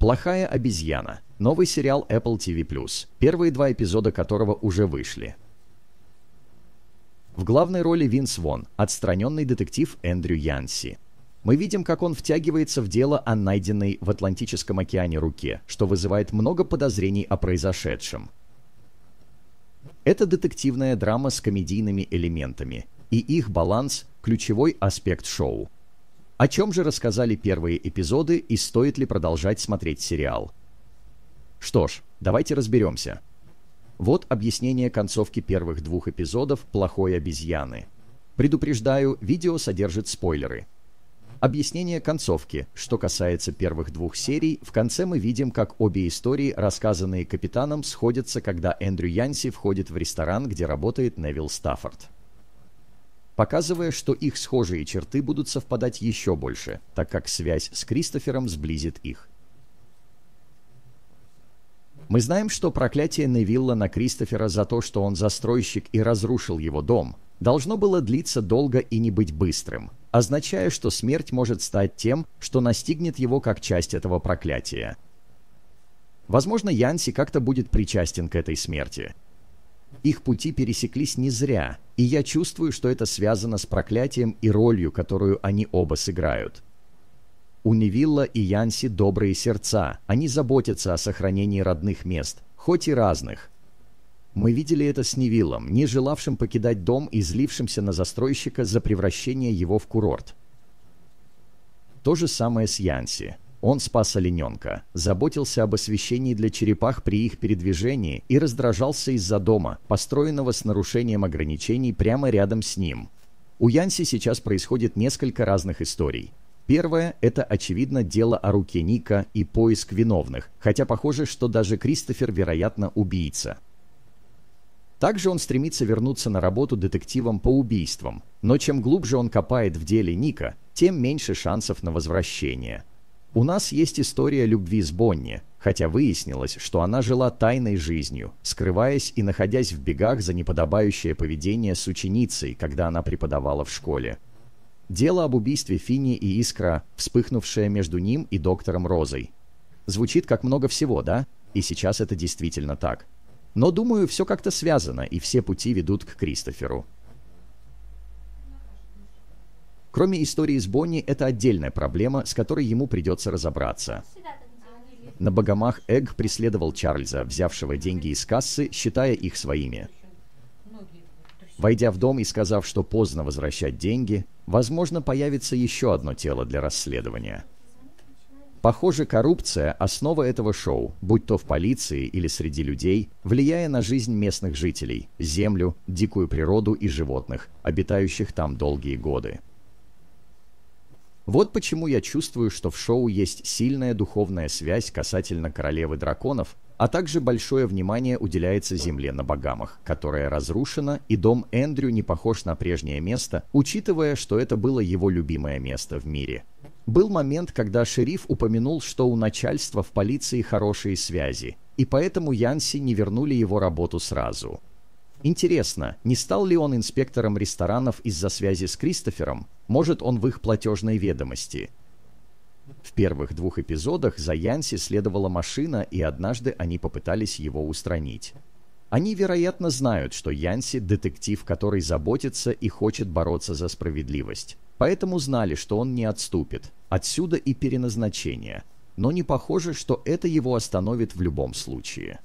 «Плохая обезьяна» — новый сериал Apple TV+, первые два эпизода которого уже вышли. В главной роли Винс Вон, отстраненный детектив Эндрю Янси. Мы видим, как он втягивается в дело о найденной в Атлантическом океане руке, что вызывает много подозрений о произошедшем. Это детективная драма с комедийными элементами, и их баланс – ключевой аспект шоу – о чем же рассказали первые эпизоды и стоит ли продолжать смотреть сериал? Что ж, давайте разберемся. Вот объяснение концовки первых двух эпизодов «Плохой обезьяны». Предупреждаю, видео содержит спойлеры. Объяснение концовки. Что касается первых двух серий, в конце мы видим, как обе истории, рассказанные капитаном, сходятся, когда Эндрю Янси входит в ресторан, где работает Невил Стаффорд показывая, что их схожие черты будут совпадать еще больше, так как связь с Кристофером сблизит их. Мы знаем, что проклятие Невилла на Кристофера за то, что он застройщик и разрушил его дом, должно было длиться долго и не быть быстрым, означая, что смерть может стать тем, что настигнет его как часть этого проклятия. Возможно, Янси как-то будет причастен к этой смерти – их пути пересеклись не зря, и я чувствую, что это связано с проклятием и ролью, которую они оба сыграют. У Невилла и Янси добрые сердца, они заботятся о сохранении родных мест, хоть и разных. Мы видели это с Невиллом, не желавшим покидать дом и злившимся на застройщика за превращение его в курорт. То же самое с Янси. Он спас олененка, заботился об освещении для черепах при их передвижении и раздражался из-за дома, построенного с нарушением ограничений прямо рядом с ним. У Янси сейчас происходит несколько разных историй. Первое – это, очевидно, дело о руке Ника и поиск виновных, хотя похоже, что даже Кристофер, вероятно, убийца. Также он стремится вернуться на работу детективом по убийствам, но чем глубже он копает в деле Ника, тем меньше шансов на возвращение – у нас есть история любви с Бонни, хотя выяснилось, что она жила тайной жизнью, скрываясь и находясь в бегах за неподобающее поведение с ученицей, когда она преподавала в школе. Дело об убийстве Фини и Искра, вспыхнувшее между ним и доктором Розой. Звучит как много всего, да? И сейчас это действительно так. Но, думаю, все как-то связано, и все пути ведут к Кристоферу. Кроме истории с Бонни, это отдельная проблема, с которой ему придется разобраться. На Богомах Эгг преследовал Чарльза, взявшего деньги из кассы, считая их своими. Войдя в дом и сказав, что поздно возвращать деньги, возможно, появится еще одно тело для расследования. Похоже, коррупция – основа этого шоу, будь то в полиции или среди людей, влияя на жизнь местных жителей, землю, дикую природу и животных, обитающих там долгие годы. Вот почему я чувствую, что в шоу есть сильная духовная связь касательно королевы драконов, а также большое внимание уделяется земле на Багамах, которая разрушена, и дом Эндрю не похож на прежнее место, учитывая, что это было его любимое место в мире. Был момент, когда шериф упомянул, что у начальства в полиции хорошие связи, и поэтому Янси не вернули его работу сразу. Интересно, не стал ли он инспектором ресторанов из-за связи с Кристофером, может, он в их платежной ведомости. В первых двух эпизодах за Янси следовала машина, и однажды они попытались его устранить. Они, вероятно, знают, что Янси – детектив, который заботится и хочет бороться за справедливость. Поэтому знали, что он не отступит. Отсюда и переназначение. Но не похоже, что это его остановит в любом случае.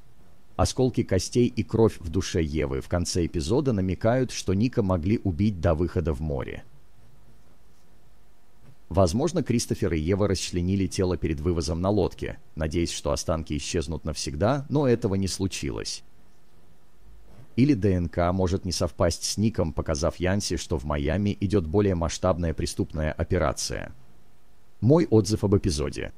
Осколки костей и кровь в душе Евы в конце эпизода намекают, что Ника могли убить до выхода в море. Возможно, Кристофер и Ева расчленили тело перед вывозом на лодке, надеясь, что останки исчезнут навсегда, но этого не случилось. Или ДНК может не совпасть с ником, показав Янси, что в Майами идет более масштабная преступная операция. Мой отзыв об эпизоде.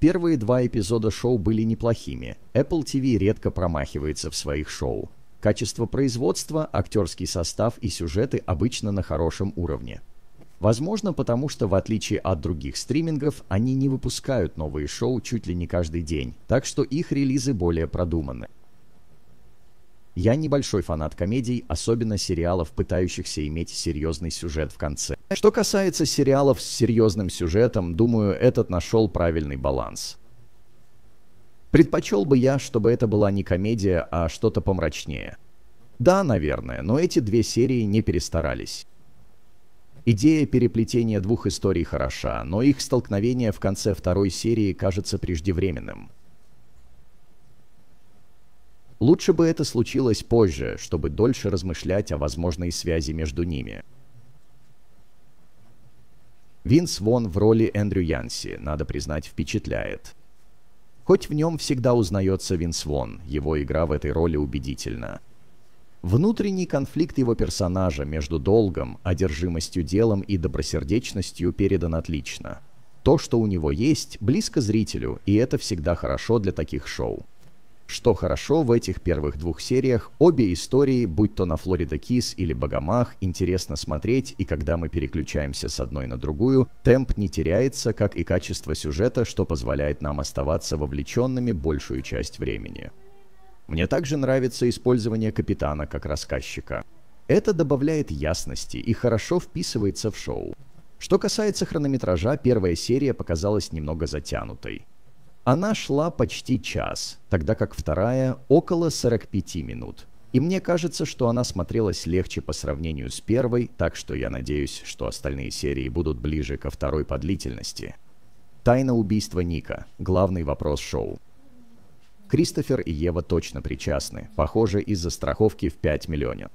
Первые два эпизода шоу были неплохими. Apple TV редко промахивается в своих шоу. Качество производства, актерский состав и сюжеты обычно на хорошем уровне. Возможно, потому что, в отличие от других стримингов, они не выпускают новые шоу чуть ли не каждый день, так что их релизы более продуманы. Я небольшой фанат комедий, особенно сериалов, пытающихся иметь серьезный сюжет в конце. Что касается сериалов с серьезным сюжетом, думаю, этот нашел правильный баланс. Предпочел бы я, чтобы это была не комедия, а что-то помрачнее. Да, наверное, но эти две серии не перестарались. Идея переплетения двух историй хороша, но их столкновение в конце второй серии кажется преждевременным. Лучше бы это случилось позже, чтобы дольше размышлять о возможной связи между ними. Винс Вон в роли Эндрю Янси, надо признать, впечатляет. Хоть в нем всегда узнается Винс Вон, его игра в этой роли убедительна – Внутренний конфликт его персонажа между долгом, одержимостью делом и добросердечностью передан отлично. То, что у него есть, близко зрителю, и это всегда хорошо для таких шоу. Что хорошо в этих первых двух сериях, обе истории, будь то на Флорида Кис или Богомах, интересно смотреть, и когда мы переключаемся с одной на другую, темп не теряется, как и качество сюжета, что позволяет нам оставаться вовлеченными большую часть времени. Мне также нравится использование капитана как рассказчика. Это добавляет ясности и хорошо вписывается в шоу. Что касается хронометража, первая серия показалась немного затянутой. Она шла почти час, тогда как вторая – около 45 минут. И мне кажется, что она смотрелась легче по сравнению с первой, так что я надеюсь, что остальные серии будут ближе ко второй по длительности. Тайна убийства Ника – главный вопрос шоу. Кристофер и Ева точно причастны, похоже, из-за страховки в 5 миллионов.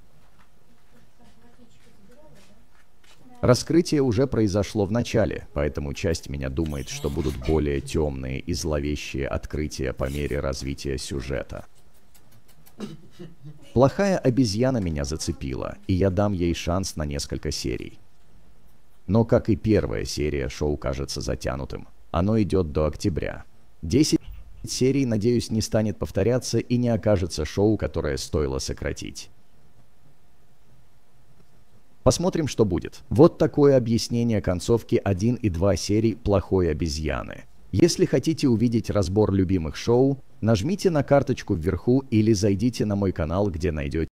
Раскрытие уже произошло в начале, поэтому часть меня думает, что будут более темные и зловещие открытия по мере развития сюжета. Плохая обезьяна меня зацепила, и я дам ей шанс на несколько серий. Но, как и первая серия, шоу кажется затянутым. Оно идет до октября. 10 Серии, надеюсь, не станет повторяться и не окажется шоу, которое стоило сократить. Посмотрим, что будет. Вот такое объяснение концовки 1 и 2 серий «Плохой обезьяны». Если хотите увидеть разбор любимых шоу, нажмите на карточку вверху или зайдите на мой канал, где найдете